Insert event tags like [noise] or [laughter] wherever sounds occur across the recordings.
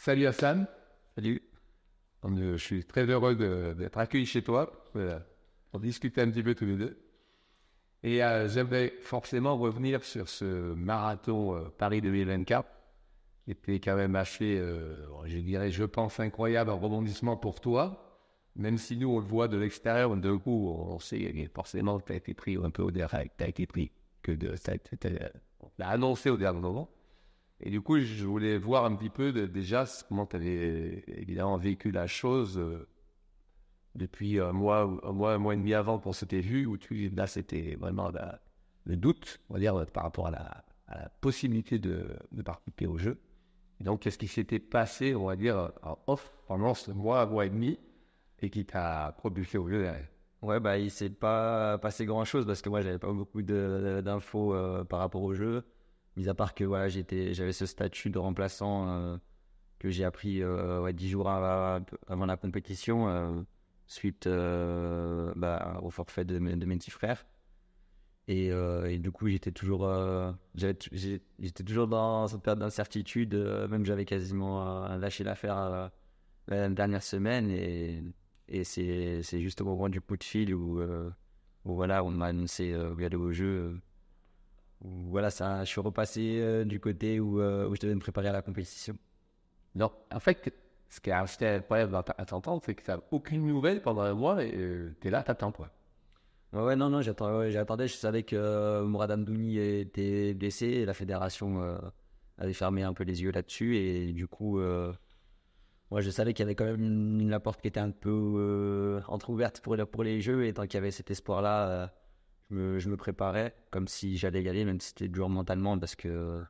Salut Hassan. Salut. Je suis très heureux d'être accueilli chez toi. pour discuter un petit peu tous les deux. Et euh, j'aimerais forcément revenir sur ce marathon euh, Paris 2024, Il était quand même assez, euh, je dirais, je pense, incroyable un rebondissement pour toi. Même si nous, on le voit de l'extérieur, d'un coup, on sait que forcément, tu as été pris un peu au dernier, tu as été pris que de. cette annoncé au dernier moment. Et du coup, je voulais voir un petit peu déjà comment tu avais évidemment vécu la chose euh, depuis un mois, un mois, et demi avant qu'on s'était vu, où tu, là, c'était vraiment le doute, on va dire, par rapport à la, possibilité de, participer au jeu. Et donc, qu'est-ce qui s'était passé, on va dire, en off pendant ce mois, mois et demi, et qui t'a propulsé au jeu derrière Ouais, bah, il s'est pas passé grand-chose parce que moi, j'avais pas beaucoup d'infos euh, par rapport au jeu. Mis à part que voilà, j'étais, j'avais ce statut de remplaçant euh, que j'ai appris euh, ouais, 10 jours avant, la compétition, euh, suite bah, au forfait de, de mes petits frères. Et, du coup, j'étais toujours, j'étais toujours dans cette perte d'incertitude. même j'avais quasiment lâché l'affaire la dernière semaine. Et, c'est, juste au moment du coup de fil où, voilà, on m'a annoncé de au jeu voilà, ça, je suis repassé euh, du côté où, euh, où, je devais me préparer à la compétition. Non, en fait, ce qui a été incroyable dans ta c'est que tu n'as aucune nouvelle pendant un mois et euh, tu es là, à quoi. Ouais, ouais, non, non, j'attendais, je savais que Mourad Amdouni était blessé et la fédération avait fermé un peu les yeux là-dessus et du coup, moi je savais qu'il y avait quand même une, la porte qui était un peu entrouverte pour, pour les jeux et tant qu'il y avait cet espoir-là je me, préparais comme si j'allais y aller, même si c'était dur mentalement parce que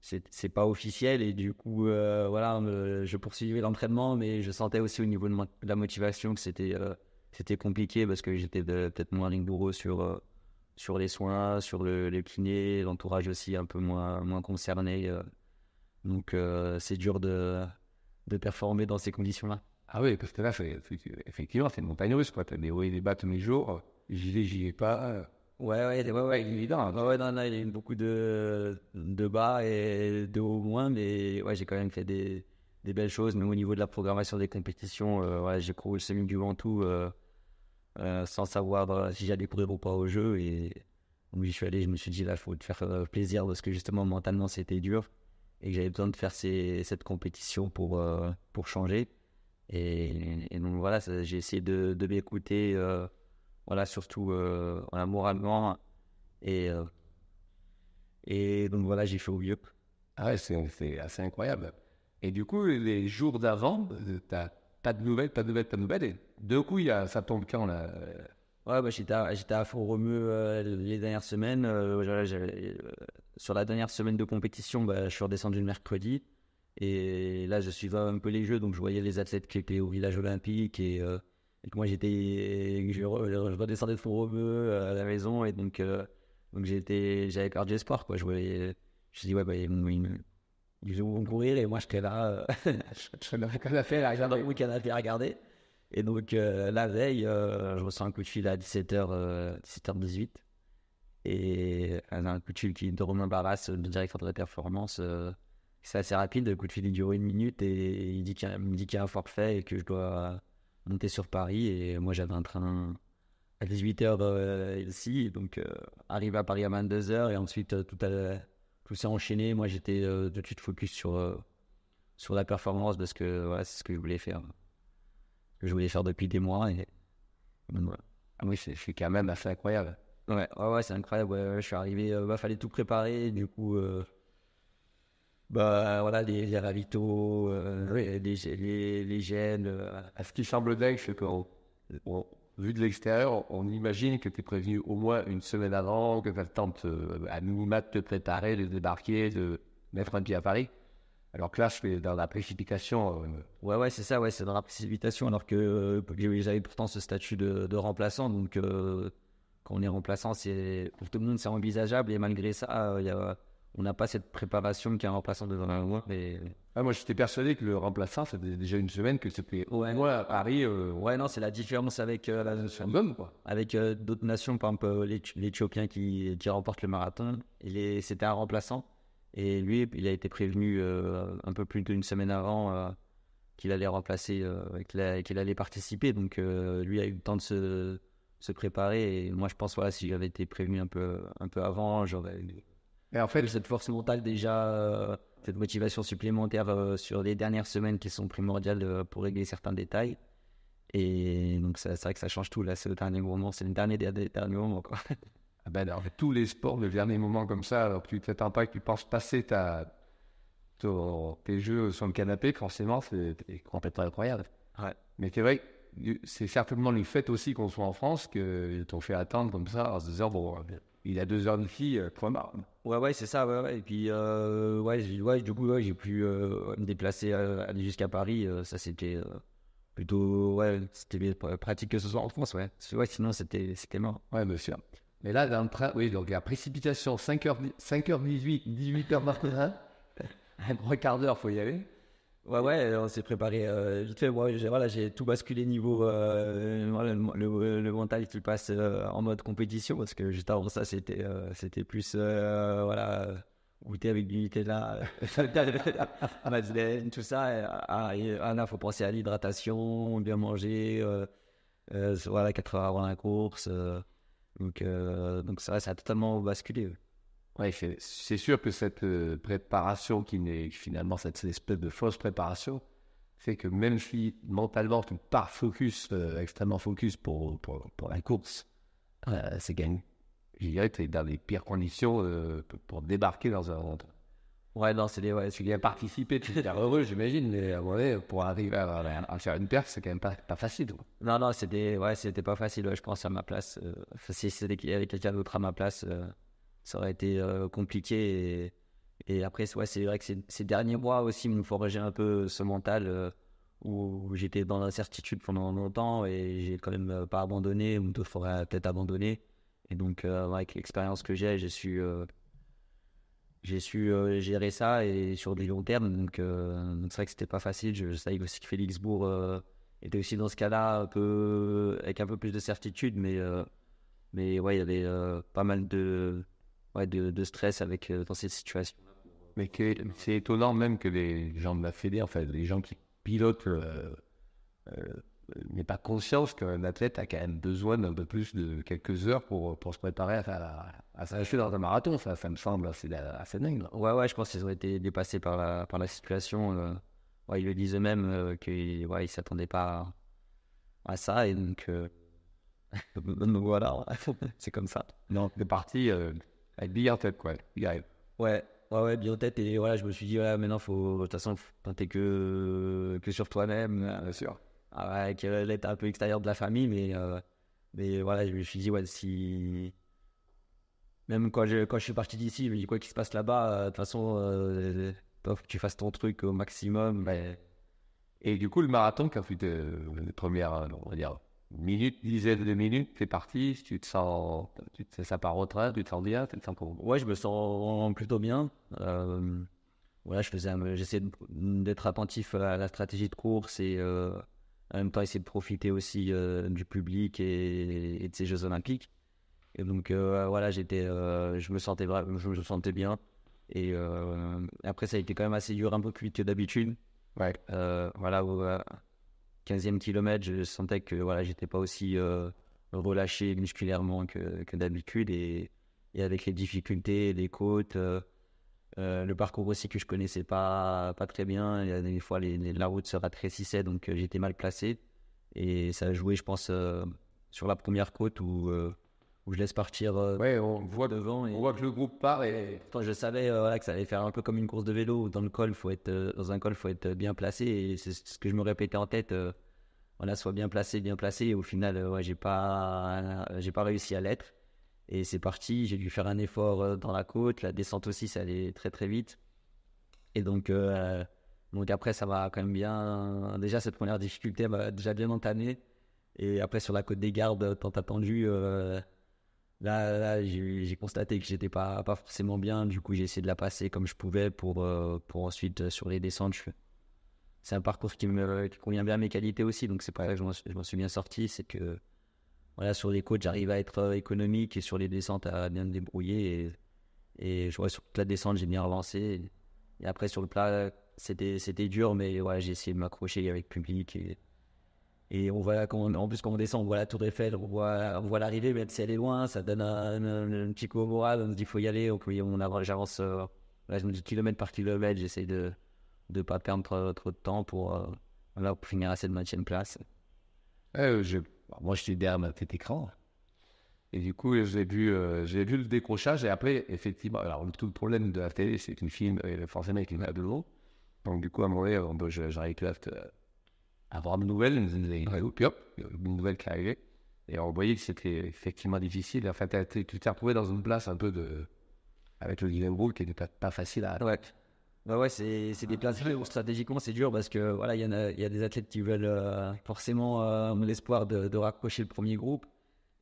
c'est pas officiel et du coup euh, voilà je poursuivais l'entraînement mais je sentais aussi au niveau de, la motivation que c'était euh, c'était compliqué parce que j'étais peut-être moins rigoureux sur euh, sur les soins sur le, le l'entourage aussi un peu moins moins concerné donc c'est dur de de performer dans ces conditions là ah oui parce que là effectivement c'est une montagne russe quoi t'as des hauts et des bas tous les jours j'y vais, vais pas. Ouais, ouais, ouais, ouais, évident. il y a eu beaucoup de, de bas et de hauts moins, mais ouais, j'ai quand même fait des, des, belles choses, mais au niveau de la programmation des compétitions. Euh, ouais, j'ai couru le semi du Ventoux euh, euh, sans savoir si j'allais courir ou pas au jeu. Et donc, j'y suis allé, je me suis dit, là, il faut te faire euh, plaisir parce que justement, mentalement, c'était dur et que j'avais besoin de faire cette compétition pour, pour changer. Et, et donc, voilà, j'ai essayé de, de m'écouter voilà, surtout euh, voilà, moralement. Et, euh, et donc voilà, j'ai fait au mieux. Ah ouais, c'est assez incroyable. Et du coup, les jours d'avant, euh, t'as pas de nouvelles, pas de nouvelles, pas de nouvelles. Et du coup, y a, ça tombe quand là euh? Ouais, bah, j'étais à, à fond remue les dernières semaines. sur la dernière semaine de compétition, bah, je suis redescendu le mercredi. Et là, je suivais un peu les jeux, donc je voyais les athlètes qui étaient au village olympique et, et moi j'étais je, redescendais de au euh, à la maison et donc euh, donc j'étais j'avais perdu espoir, quoi je me je dis ouais bah, ils, vont courir et moi j'étais là euh, [laughs] je pas qu'à faire J'avais dans le end à regarder et donc la veille je reçois un coup de fil à 17h 17h18 et un coup de fil qui de Romain Barras le directeur de la performance c'est assez rapide, le coup de fil il dure une minute et il, dit me dit qu'il y a un forfait et que je dois, on sur Paris et moi j'avais un train à 18h euh, ici, donc euh, arrivé à Paris à 22h et ensuite euh, tout, à, tout s'est enchaîné. Moi j'étais euh, tout de suite focus sur, sur la performance parce que voilà, c'est ce que je voulais faire, que je voulais faire depuis des mois. Et... Ah je suis quand même assez incroyable. Ouais, ouais, c'est incroyable. je suis arrivé, il bah, fallait tout préparer, du coup. Ben voilà, les, les ravitaux, les, euh, les, les, gènes. Euh, à ce qui semble dingue, c'est que vu de l'extérieur, on imagine que tu es prévenu au moins une semaine avant, que tu as le temps à minima de te préparer, de débarquer, de mettre un pied à Paris. Alors que là, je suis dans la précipitation. Euh, ouais, ouais, c'est ça, ouais, c'est dans la précipitation. Alors que j'avais pourtant ce statut de, remplaçant, donc quand on est remplaçant, c'est pour tout le monde, c'est envisageable. Et malgré ça, il y a on n'a pas cette préparation qu'un remplaçant devrait un Mais... Ah, moi, j'étais persuadé que le remplaçant, ça faisait déjà une semaine que c'était. Ouais, ouais, à Paris. Euh, ouais, non, c'est la différence avec. Euh, la... nation. Avec euh, d'autres nations, par exemple, les, l'Éthiopien qui, qui remporte le marathon, c'était un remplaçant. Et lui, il a été prévenu un peu plus d'une semaine avant qu'il allait remplacer, qu'il, qu'il allait participer. Donc, lui a eu le temps de se, se préparer. Et moi, je pense, voilà, si j'avais été prévenu un peu, un peu avant, j'aurais. Et en fait, cette force mentale déjà, euh, cette motivation supplémentaire euh, sur les dernières semaines qui sont primordiales euh, pour régler certains détails. Et donc, c'est vrai que ça change tout. Là, c'est le dernier moment, c'est le dernier, dernier, moment. Quoi. Ah ben, tous les sports, le dernier moment comme ça, alors que tu t'attends pas que tu penses passer ta, tes jeux sur le canapé, forcément, c'est complètement incroyable. Ouais. Mais c'est vrai, c'est certainement le fait aussi qu'on soit en France qu'ils t'ont fait attendre comme ça en se il a deux heures de fille, quoi Ouais, ouais, c'est ça. Ouais, Et puis, euh, ouais, du coup, j'ai pu euh, me déplacer, euh, aller jusqu'à Paris. ça, c'était plutôt, ouais, c'était pratique que ce soit en France, ouais. sinon, c'était, c'était mort. Ouais, monsieur. Mais là, dans le train, oui, donc la précipitation, 5 h 18 18 18h21, un trois quarts d'heure, faut y aller. Ouais, ouais, on s'est préparé euh, vite fait. j'ai tout basculé niveau. Euh, le, mental, il passe euh, en mode compétition parce que juste avant ça, c'était c'était plus. voilà, goûter avec l'unité là, Nutella, [laughs] madeleine, tout ça. Ah, il ah, ah, faut penser à l'hydratation, bien manger. voilà, 4 heures avant la course. donc, donc ça, ça a totalement basculé. Oui, c'est sûr que cette euh, préparation qui n'est finalement cette espèce de fausse préparation fait que même si mentalement tu pars focus, euh, extrêmement focus pour, pour, la course, euh, c'est gagné. Je dirais que tu es dans les pires conditions euh, pour débarquer dans un. Ouais, non, c'est des. Ouais, tu viens participer, tu es heureux, j'imagine, mais pour arriver à, faire une perte, c'est quand même pas, facile. Non, non, c'était ouais, pas facile, je pense, à ma place. si c'était quelqu'un d'autre à ma place ça aurait été euh, compliqué. Et, après, ouais, c'est vrai que ces, derniers mois aussi me forger un peu ce mental euh, où j'étais dans l'incertitude pendant longtemps et j'ai quand même euh, pas abandonné, ou me faudrait peut-être abandonner. Et donc, avec l'expérience que j'ai, j'ai su, j'ai su gérer ça et sur du long terme. Donc, c'est vrai que c'était pas facile. Je, sais savais aussi que Félix Bourg était aussi dans ce cas-là, avec un peu plus de certitude, mais, mais ouais, il y avait pas mal de ouais, de, de, stress avec, euh, dans cette situation. Mais c'est étonnant même que les gens de la Fédé, fait les gens qui pilotent, euh, euh, n'aient pas conscience qu'un athlète a quand même besoin d'un peu plus de quelques heures pour, pour se préparer à, à, à s'acheter dans un marathon. Ça, ça me semble assez, dingue. Ouais, ouais, je pense qu'ils ont été dépassés par la, par la situation. ils le disent eux-mêmes qu'ils ouais, ne s'attendaient pas à, ça. Et [laughs] donc, voilà, c'est comme ça. Non, c'est parti avec tête, quoi. Ouais, ouais, ouais, tête. Et voilà, je me suis dit, ouais, maintenant, faut, de toute façon, t'es que, que sur toi-même. Bien sûr. Ah qui est un peu extérieur de la famille, mais, euh, mais voilà, je me suis dit, ouais, si. Même quand je, quand je suis parti d'ici, je me dis, quoi qu'il se passe là-bas, euh, de toute façon, euh, tu fasses ton truc au maximum. Et du coup, le marathon, qui a fait tes premières, on va dire, minute, dizaine de minutes, c'est parti, tu te sens, tu te, ça part au train, tu te sens bien, tu te sens comment Ouais, je me sens plutôt bien. Euh, voilà, je faisais, j'essaie d'être attentif à la stratégie de course et euh, en même temps essayer de profiter aussi euh, du public et, de ces Jeux Olympiques. Et donc euh, voilà, j'étais, je me sentais je me sentais bien. Et après, ça a été quand même assez dur, un peu plus vite que d'habitude. Ouais. voilà. 15e kilomètre, je sentais que voilà, j'étais pas aussi euh, relâché musculairement que, d'habitude. Et, avec les difficultés, les côtes, euh, euh, le parcours aussi que je connaissais pas, pas très bien, a des fois la route se rétrécissait, donc j'étais mal placé. Et ça a joué, je pense, sur la première côte où où je laisse partir. Euh, ouais, on voit devant. On voit que le groupe part et. je savais euh, que ça allait faire un peu comme une course de vélo. Dans le col, faut être euh, dans un col, faut être bien placé. Et c'est ce que je me répétais en tête. voilà, soit bien placé, bien placé. Et au final, ouais, j'ai pas, j'ai pas réussi à l'être. Et c'est parti. J'ai dû faire un effort dans la côte. La descente aussi, ça allait très très vite. Et donc. donc après ça va quand même bien. Déjà cette première difficulté m'a déjà bien entamé. Et après sur la côte des gardes, tant attendu, là, j'ai constaté que j'étais pas, pas forcément bien. Du coup, j'ai essayé de la passer comme je pouvais pour, euh, pour ensuite, euh, sur les descentes, c'est un parcours qui me convient bien à mes qualités aussi. Donc, c'est pas ça que je m'en suis bien sorti. C'est que, voilà, sur les côtes, j'arrive à être euh, économique et sur les descentes, à bien me débrouiller. Et, sur toute la descente, j'ai bien avancé. Et après, sur le plat, c'était dur, mais j'ai essayé de m'accrocher avec public et et on voit, en plus, quand on descend, on voit la Tour Eiffel, on voit, on l'arrivée, même si elle est loin, ça donne un, petit coup au moral. On se dit, faut y aller. Donc, oui, on j'avance, euh, là, je me dis kilomètre par kilomètre, j'essaie de ne pas perdre trop, de temps pour, euh, pour finir à cette maintienne place. Eh, euh, bah, moi, je suis derrière ma tête écran. Et du coup, j'ai vu, j'ai vu le décrochage. Et après, effectivement, alors, tout le problème de la télé, c'est qu'une film, forcément, avec une de l'eau. Donc, du coup, à un moment donné, avoir de nouvelles. Puis hop, une nouvelle qui arrivait. Et on voyait que c'était effectivement difficile. En fait, tu t'es retrouvé dans une place un peu de. avec le Given qui n'était pas, facile à. Ouais. Bah ouais, c'est, des places où stratégiquement c'est dur parce que voilà, il y, a, y a des athlètes qui veulent euh, forcément euh, l'espoir de, de, raccrocher le premier groupe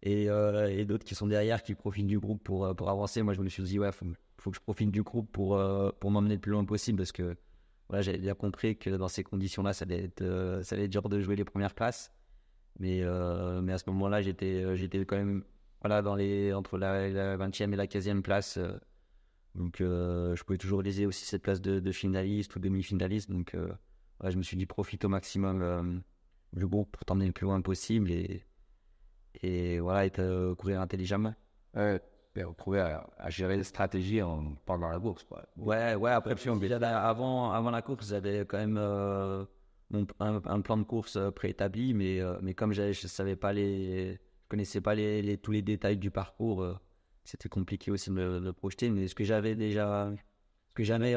et, euh, et, d'autres qui sont derrière qui profitent du groupe pour, pour avancer. Moi, je me suis dit, ouais, faut, faut que je profite du groupe pour, pour m'emmener le plus loin possible parce que voilà, j'avais bien compris que dans ces conditions-là, ça allait être, euh, ça allait être dur de jouer les premières places. Mais, euh, mais à ce moment-là, j'étais, euh, j'étais quand même voilà, dans les, entre la, 20e et la 15e place. donc, je pouvais toujours léser aussi cette place de, finaliste ou demi-finaliste. Donc, je me suis dit, profite au maximum le groupe pour t'emmener le plus loin possible et, et voilà, courir intelligemment. Ben, à, à, gérer les stratégies en, pendant la course. Ouais, ouais, après, ben, avant, avant la course, j'avais quand même euh, un, plan de course euh, préétabli, mais, euh, mais comme je ne savais pas les. Je connaissais pas les, tous les détails du parcours, c'était compliqué aussi de le projeter. Mais ce que j'avais déjà. Ce que j'avais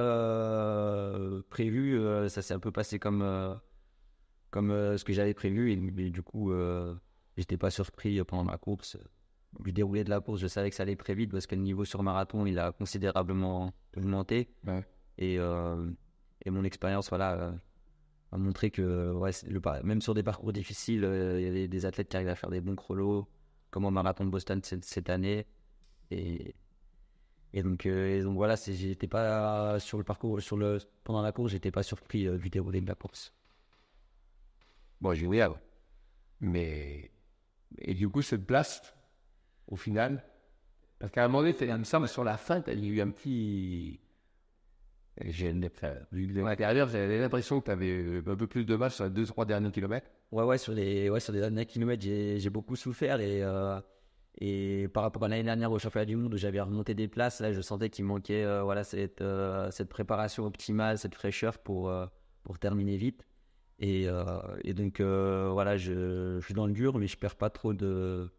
prévu, ça s'est un peu passé comme, comme ce que j'avais prévu, et, du coup, j'étais pas surpris pendant ma course du déroulé de la course, je savais que ça allait très vite parce que le niveau sur marathon, il a considérablement augmenté. Et, euh, et, mon expérience, voilà, euh, a montré que même sur des parcours difficiles, euh, il y a des, athlètes qui arrivent à faire des bons chronos, comme au marathon de Boston cette, année. Et, et donc, et donc, voilà, j'étais pas sur le parcours, sur le, pendant la course, j'étais pas surpris du déroulé de la course. Bon, oublié. Mais et du coup, cette place, au final. Parce qu'à un moment donné, sur la fin, il y eu un petit. Eh, j'ai j'avais l'impression que tu avais euh, un peu plus de mal sur les deux, trois derniers kilomètres. Ouais, ouais, sur les, ouais, sur les derniers kilomètres, j'ai beaucoup souffert. Et, euh, et par rapport à l'année dernière au championnat du monde où j'avais remonté des places, là, je sentais qu'il manquait euh, voilà, cette, cette préparation optimale, cette fraîcheur pour, pour terminer vite. Et, et donc, voilà, je, je, suis dans le dur, mais je perds pas trop de,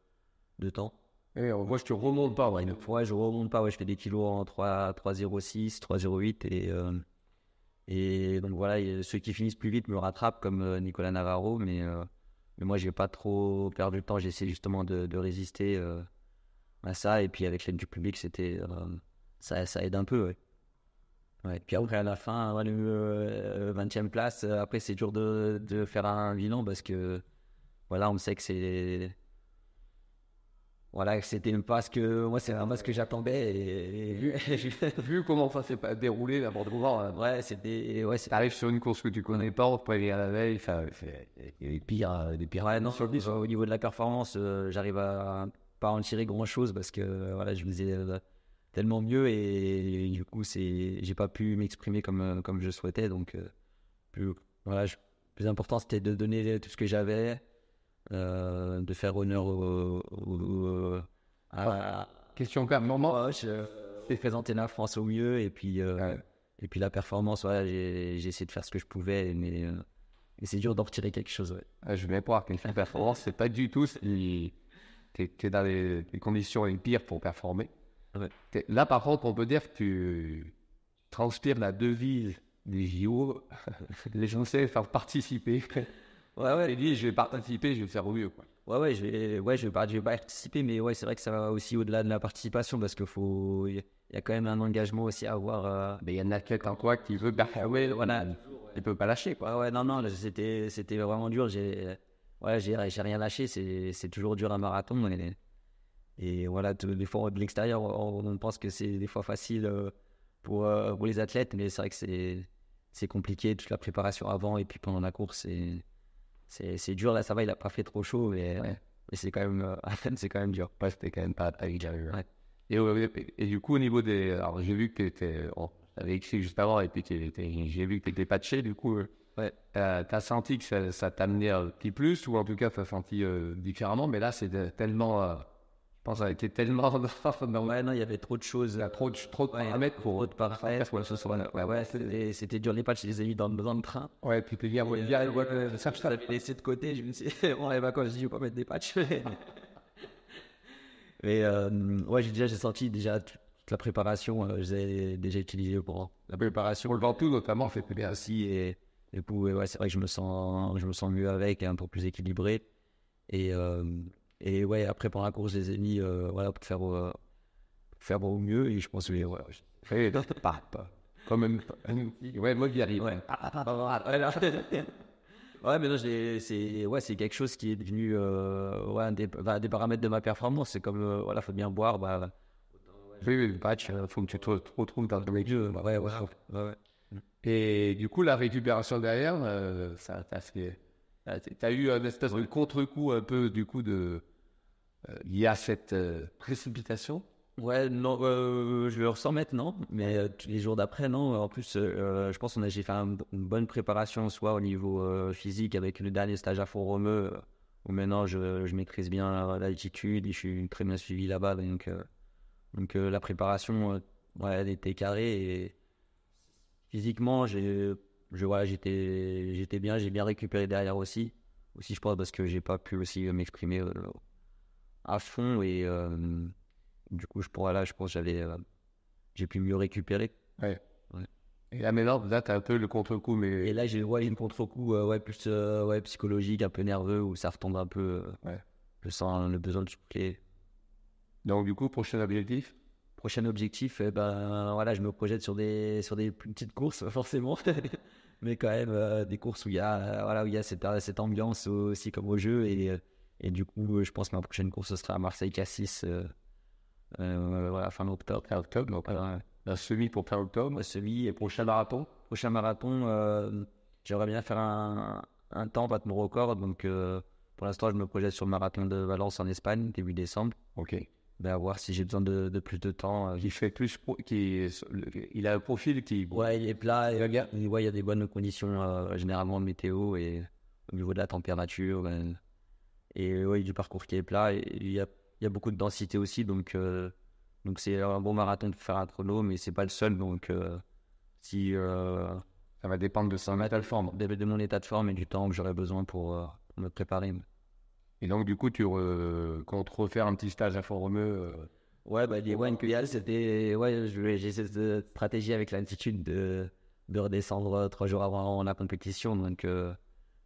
de temps moi, eh, je te remonte pas, ouais. je remonte pas, ouais. Je fais des kilos en 3, 3,06, 3,08. Et, euh, et donc voilà, ceux qui finissent plus vite me rattrapent, comme euh, Nicolas Navarro. Mais, moi, euh, mais moi, j'ai pas trop perdu le temps. J'essaie justement de, résister à ça. Et puis, avec l'aide du public, c'était ça, aide un peu, Et puis après, à la fin, 20e place, après, c'est dur de, faire un bilan parce que voilà, on sait que c'est voilà, c'était même pas que moi, c'est un ce que j'attendais. Et, [laughs] j'ai [laughs] Vu, comment ça s'est déroulé à Bordeaux, euh, ouais, c'était ouais, sur une course que tu connais pas, on à la veille, enfin, il y a des pires. Euh, non, euh, au niveau de la performance, j'arrive à pas en tirer grand chose parce que voilà, je me euh, tellement mieux et, du coup, c'est, j'ai pas pu m'exprimer comme comme je souhaitais, donc plus, voilà, plus important c'était de donner tout ce que j'avais euh, de faire honneur au, au, au à, euh, à, question même. moment euh, présenter la France au mieux et puis et puis la performance j'ai essayé de faire ce que je pouvais mais et c'est dur d'en retirer quelque chose. Ouais. Ah, je vais croire qu'une performance, c'est pas du tout. Tu es, dans les, conditions les pires pour performer. Là, par contre, on peut dire que tu transpires la devise des JO. [laughs] les gens savent participer. Ouais, ouais. Et dit, je vais participer, je vais faire au mieux, quoi. Ouais, ouais, je vais, ouais, je vais, participer, mais ouais, c'est vrai que ça va aussi au-delà de la participation parce qu'il faut, il y a quand même un engagement aussi à avoir. Euh. Mais il y a un athlète en quoi qui veut, bah, ouais, voilà, il peut pas lâcher, quoi. Ouais, non, non, c'était, c'était vraiment dur. J'ai, ouais, j'ai, rien lâché. C'est, toujours dur un marathon. Et, voilà, des fois de l'extérieur, on, pense que c'est des fois facile euh, pour, euh, pour les athlètes, mais c'est vrai que c'est, compliqué toute la préparation avant et puis pendant la course. Et, c'est dur. Là, ça va, il n'a pas fait trop chaud, mais, mais c'est quand même, euh, [laughs] c'est quand même dur. Ouais, c'était quand même pas avec et, du coup, au niveau des. Alors, j'ai vu que tu étais. On oh, avait écrit juste avant, et puis j'ai vu que tu étais patché, du coup. Euh, ouais. Euh, t'as senti que ça, ça t'amenait un petit plus, ou en tout cas, t'as senti différemment, mais là, c'est tellement pense a été tellement [laughs] mais Ouais, non, il y avait trop de choses. Il y trop de, trop de paramètres pour... Trop de paramètres, ouais, ce soit. Ouais, ouais, c'était dur. Les patchs, les ai mis dans, le train. Ouais, puis puis bien, ouais, bien, euh, ouais, ça, je l'avais laissé de côté. Je me suis dit, bon, les vacances, je ne vais pas mettre des patchs. [laughs] Mais euh, ouais, j'ai déjà, j'ai senti déjà toute la préparation, j'ai euh, je les déjà utilisé pour... La préparation, le tout notamment, fait bien aussi. Et du coup, ouais, c'est vrai que je me sens, je me sens mieux avec, un peu plus équilibré. Et... Euh, et ouais, après, pendant la course, je les ai mis voilà, pour faire, euh, faire au mieux. Et je pense que les. Ouais, ouais, pas, pas. Comme un, Ouais, moi, j'y arrive. Ouais, [laughs] ouais mais non, c'est ouais, quelque chose qui est devenu euh, ouais, un des, bah, des, paramètres de ma performance. C'est comme, il euh, voilà, faut bien boire. Bah, oui, oui, patch, il euh, faut que tu te retrouves dans le jeu. Bah, ouais, ouais, ouais. Et du coup, la récupération derrière, ça t'a fait. Ah, tu as eu un espèce de contre-coup un peu du coup de euh, lié à cette euh, précipitation Ouais, non, euh, je le ressens maintenant, mais tous les jours d'après, non. En plus, je pense qu'on a j'ai fait une bonne préparation, soit au niveau physique avec le dernier stage à fort romeu où maintenant je, maîtrise bien l'altitude et je suis très bien suivi là-bas. Donc, donc la préparation, elle était carrée et physiquement, j'ai je j'étais j'étais bien, j'ai bien récupéré derrière aussi. Aussi, je pense parce que j'ai pas pu aussi euh, m'exprimer euh, à fond et euh, du coup, je pourrais là, je pense j'avais j'ai pu mieux récupérer. Ouais. Et là, maintenant, là, tu as un peu le contre-coup. Mais... Et là, j'ai ouais, le contre-coup ouais, plus ouais, psychologique, un peu nerveux, où ça retombe un peu. ouais. Je sens le besoin de souffler. Donc, du coup, prochain objectif prochain objectif, eh ben, voilà, je me projette sur des, sur des petites courses, [laughs] forcément. [laughs] mais quand même, euh, des courses où il y a, euh, voilà, où il y a euh, cette, ambiance aussi comme au jeu. Et, et du coup, je pense que ma prochaine course, ce sera à Marseille-Cassis, voilà, fin octobre. octobre semi pour fin octobre. semi et prochain marathon. Prochain marathon, j'aimerais bien faire un, un temps battre mon record. Donc, pour l'instant, je me projette sur le marathon de Valence en Espagne, début décembre. Ok ben, à voir si j'ai besoin de, plus de temps. Euh. Il fait plus, qui, il a un profil qui. Ouais, il est plat. Et, il y a des bonnes conditions euh, généralement de météo et au niveau de la température euh, et oui, du parcours qui est plat. Et, il y a, il beaucoup de densité aussi, donc donc c'est un bon marathon de faire un chrono, mais c'est pas le seul. Donc si ça va dépendre de son état de forme, de, mon état de forme et du temps que j'aurai besoin pour me préparer. Et donc, du coup, tu re... comptes refaire un petit stage à fort euh, Ouais, les bah, One c'était. Ouais, j'ai cette euh, stratégie avec l'altitude de... de, redescendre euh, trois jours avant la compétition. Donc,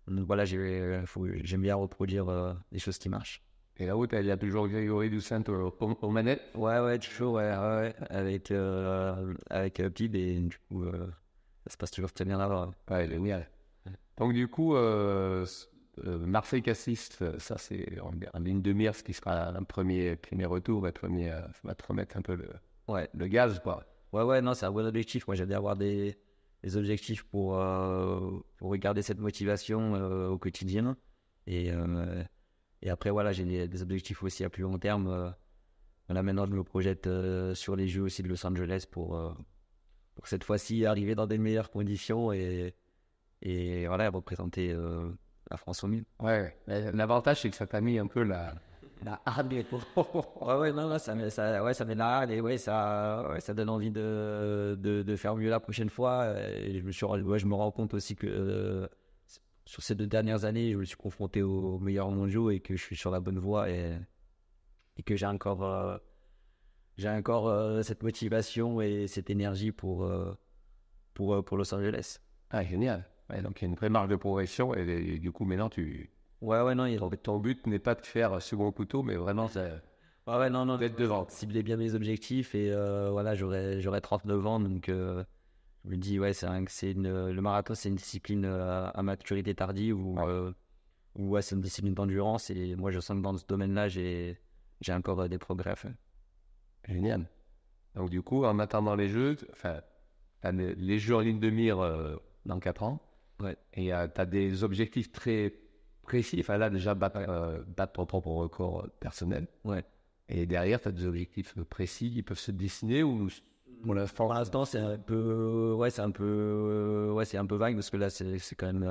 voilà, j'aime bien reproduire les des choses qui marchent. Et là-haut, il y a toujours Grégory Doucet au Au manette Ouais, ouais, toujours, ouais, Avec, euh, avec et du coup, ça se passe toujours très bien là-bas. Ouais, ah, génial. Donc, du coup, euh, Marseille Cassis, euh, ça c'est en, ligne de mire, ce qui sera un premier, premier retour, un premier, euh, ça va te remettre un peu le, ouais. le gaz. Quoi. Ouais, ouais, non, c'est un bon objectif. Moi j'aime bien avoir des, des objectifs pour, euh, pour garder cette motivation au quotidien. Et, et après, voilà, j'ai des, objectifs aussi à plus long terme. Là maintenant, je me projette sur les Jeux aussi de Los Angeles pour, cette fois-ci arriver dans des meilleures conditions et, et voilà, représenter la France au milieu. Ouais, l'avantage, c'est que ça t'a mis un peu la. La [laughs] ouais, ouais, non, ça met, ça, ouais, ça met la harde et ouais, ça, ça donne envie de, de, de, faire mieux la prochaine fois. Et je me, suis, ouais, je me rends compte aussi que euh, sur ces deux dernières années, je me suis confronté aux, meilleurs mondiaux et que je suis sur la bonne voie et, que j'ai encore, euh, j'ai encore euh, cette motivation et cette énergie pour, pour, pour Los Angeles. Ah, génial donc il y a une vraie marge de progression et, du coup maintenant tu. Ouais ouais non. Ton, but n'est pas de faire second couteau, mais vraiment ça. Ouais non D'être devant. Cibler bien mes objectifs et euh, voilà j'aurais j'aurai 39 ans donc euh, je me dis ouais c'est c'est le marathon c'est une discipline euh, à, maturité tardive ou ouais. c'est une discipline d'endurance et moi je sens que dans ce domaine-là j'ai j'ai encore des progrès. faire. Génial. Donc du coup en attendant les jeux, enfin les jeux en ligne de mire dans 4 ans. Et euh, tu as des objectifs très précis. Enfin, là, déjà, battre, euh, ton propre record euh, personnel. Ouais. Et derrière, tu as des objectifs euh, précis qui peuvent se dessiner ou mmh, pour l'instant, c'est un peu, ouais, c'est un peu, ouais, c'est un peu vague parce que là, c'est quand même,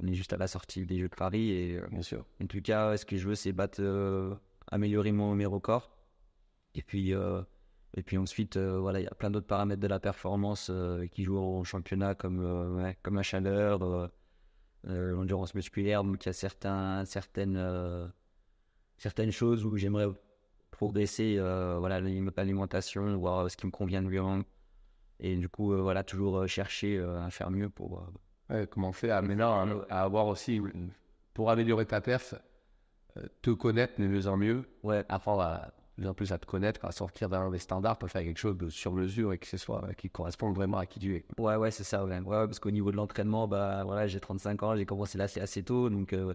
on est juste à la sortie des Jeux de Paris et bien sûr. En tout cas, ce que je veux, c'est battre, améliorer mon, mes records et puis et puis ensuite, euh, voilà, il y a plein d'autres paramètres de la performance euh, qui jouent au championnat, comme, euh, comme la chaleur, l'endurance musculaire. Donc il y a certains, certaines, certaines choses où j'aimerais progresser, voilà, l'alimentation, voir ce qui me convient de mieux. Et du coup, voilà, toujours chercher à faire mieux pour. Comment faire à, maintenant, hein, à avoir aussi, pour améliorer ta perf, te connaître de mieux en mieux, ouais. apprendre à en plus à te connaître, à sortir d'un des standards, pour faire quelque chose de sur mesure et que ce soit qui correspond vraiment à qui tu es. Ouais, ouais, c'est ça. Ouais. ouais parce qu'au niveau de l'entraînement, bah voilà, j'ai 35 ans, j'ai commencé là assez, assez tôt, donc euh,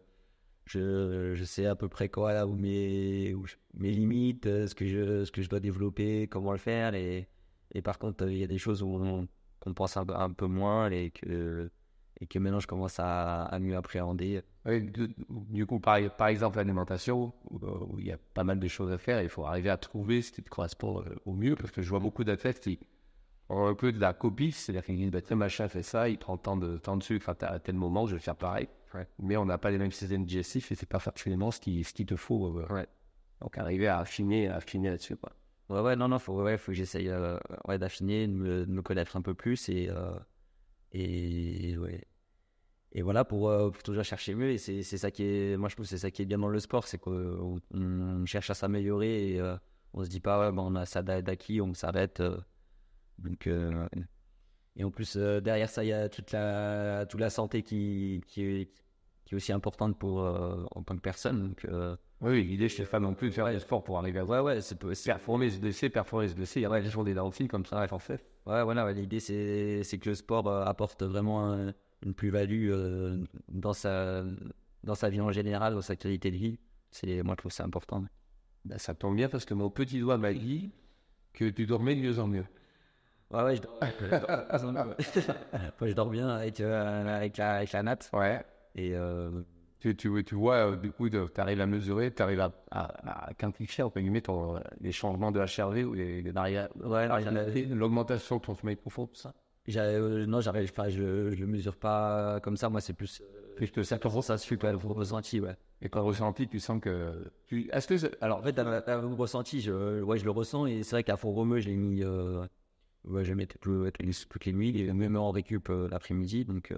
je, sais à peu près quoi là où mes mes limites, euh, ce que je ce que je dois développer, comment le faire et et par contre euh, il y a des choses où on, pense un, un peu moins et que et que maintenant je commence à, mieux appréhender. du, coup, par, exemple, l'alimentation, où, il y a pas mal de choses à faire, il faut arriver à trouver ce qui te correspond euh, au mieux, parce que je vois beaucoup d'athlètes qui ont un peu de la copie, c'est-à-dire qu'ils disent, bah, machin fait ça, il prend tant de temps dessus, enfin, à tel moment, je vais faire pareil. Mais on n'a pas les mêmes systèmes digestifs, et c'est pas forcément ce qu'il ce qui te faut. Euh, donc, arriver à affiner, à affiner là-dessus. Quoi. Ouais, ouais, non, non, faut, faut que j'essaye euh, d'affiner, de me, connaître un peu plus, et, euh, et ouais et voilà euh, pour, toujours chercher mieux et c'est ça qui est moi je trouve c'est ça qui est bien dans le sport c'est qu'on cherche à s'améliorer et euh, on se dit pas ouais, on a ça d'acquis on s'arrête euh. donc et en plus derrière ça il y a toute la toute la santé qui qui est, qui est aussi importante pour en tant que personne donc oui l'idée chez les femmes non plus de faire du sport pour arriver à ouais ouais c'est performer se blesser performer se blesser il y a des journées d'enfile comme ça en fait ouais voilà l'idée c'est que le sport apporte vraiment une plus-value euh, dans, sa, dans sa vie en général, dans sa qualité de vie. C'est, moi, je trouve ça important. Bah, ça tombe bien parce que mon petit doigt m'a dit que tu dormais de mieux en mieux. Ouais, je, dors, bien avec, euh, avec, la, avec, Ouais. Et euh, tu, tu, vois, du coup, tu arrives à mesurer, tu arrives à, à, cher quantifier, peut les changements de HRV ou les, l'augmentation de ton sommeil profond, tout ça. Euh, non, j'arrive pas, je, je mesure pas comme ça. Moi, c'est plus. Euh, plus que ça, ça se fait pas vous ressenti, ouais. Et quand ressenti, tu sens que. Tu... est que. Alors, en fait, au ressenti, je, ouais, je le ressens. Et c'est vrai qu'à fond, je l'ai mis. Euh, ouais, je mettais plus toutes les nuits, et même en récup l'après-midi. Donc,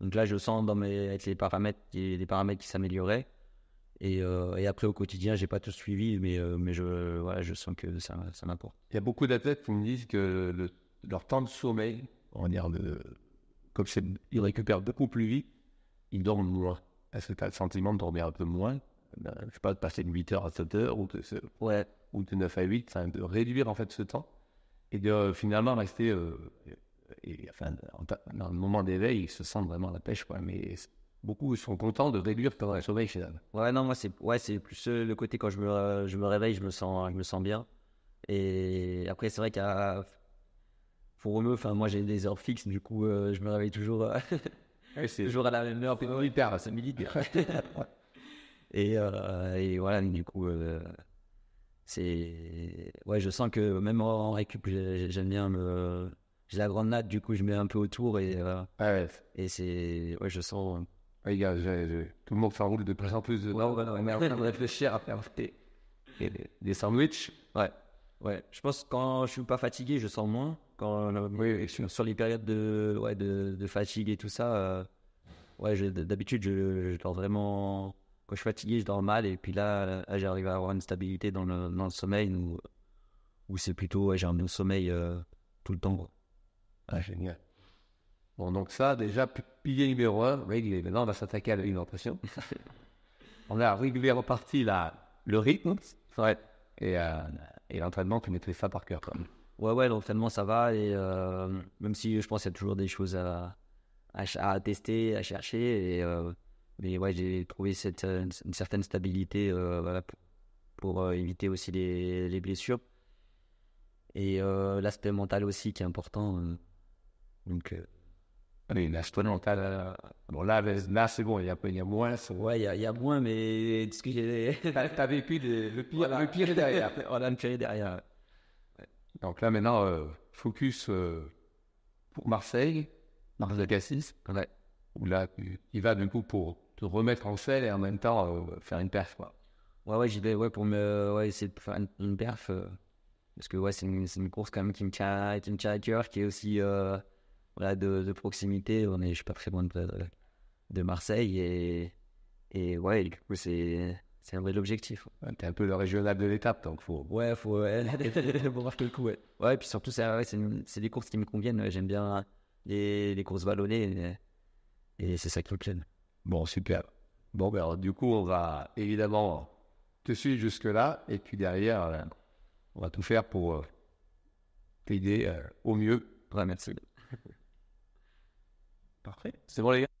donc là, je sens dans mes, avec les paramètres, les paramètres qui s'amélioraient. Et, après, au quotidien, j'ai pas tout suivi, mais, mais je, je sens que ça, ça m'importe. Il y a beaucoup d'athlètes qui me disent que le leur temps de sommeil, on va dire, de, comme ils récupèrent beaucoup plus vite, ils dorment moins. Est-ce que tu as le sentiment de dormir un peu moins ben, Je ne sais pas, de passer de 8 heures à 7 heures ou de, ouais, ou de 9 à 8, enfin, de réduire en fait ce temps et de euh, finalement rester euh, et, enfin, dans le moment d'éveil, ils se sentent vraiment à la pêche. Quoi, mais beaucoup sont contents de réduire pendant de sommeil chez eux. Ouais, non, moi, c'est ouais, plus euh, le côté quand je me, je me réveille, je me sens, je me sens bien. Et après, c'est vrai qu'à pour eux, enfin, moi, j'ai des heures fixes, du coup, euh, je me réveille toujours, euh, ah [laughs] toujours à la même heure. C'est ah hyper, militaire. [laughs] Euh, et, voilà, du coup, c'est. Ouais, je sens que même en récup, j'aime bien me. J'ai la grande natte, du coup, je mets un peu autour et. Ah et c'est. Ouais, je sens. Oui, gars, tout le monde fait un de plus en plus. De... Ouais, on est plus cher à faire des, des, sandwichs. Ouais, ouais. Je pense que quand je suis pas fatigué, je sens moins sur, les périodes de, ouais, de, fatigue et tout ça, euh, d'habitude, je, dors vraiment. Quand je suis fatigué, je dors mal. Et puis là, j'arrive à avoir une stabilité dans le, sommeil Ou c'est plutôt. j'ai un bon sommeil euh, tout le temps. Ah, génial. Bon, donc ça, déjà, pilier numéro un, réguler. Maintenant, on va s'attaquer à l'alimentation. [laughs] on a régulièrement reparti là, le rythme et, euh, et l'entraînement, tu maîtrises ça par cœur. Ouais, ouais, l'entraînement, ça va. Et euh, même si je pense qu'il y a toujours des choses à, à, tester, à chercher. Et, euh, mais ouais, j'ai trouvé cette, euh, une certaine stabilité voilà, pour, éviter aussi les, les blessures. Et l'aspect mental aussi qui est important. donc. l'aspect mental. bon, là, c'est bon, il y, a, moins. Ouais, il y a, a moins, mais. [laughs] T'as vécu le pire, le pire derrière. [laughs] On a le pire derrière. Donc là, maintenant, euh, focus euh, pour Marseille, Marseille Cassis, où là, il va du coup pour te remettre en selle et en même temps euh, faire une perf. Quoi. Ouais, ouais, j'y vais ouais, pour me, ouais, essayer de faire une, perf. parce que ouais, c'est une, course quand même qui me tient, qui à cœur, qui est aussi voilà, de, proximité. On est, suis pas très loin de, de Marseille. Et, ouais, du coup, c'est c'est un vrai l'objectif. tu es un peu le régional de l'étape, donc faut. Ouais, faut. bon [laughs] le coup, ouais. et puis surtout, c'est des courses qui me conviennent. J'aime bien les, courses vallonnées et, c'est ça qui me plaît. Bon, super. Bon, ben, alors, du coup, on va évidemment te suivre jusque-là et puis derrière, euh, on va tout faire pour euh, t'aider euh, au mieux. merci. Parfait. C'est bon, les gars?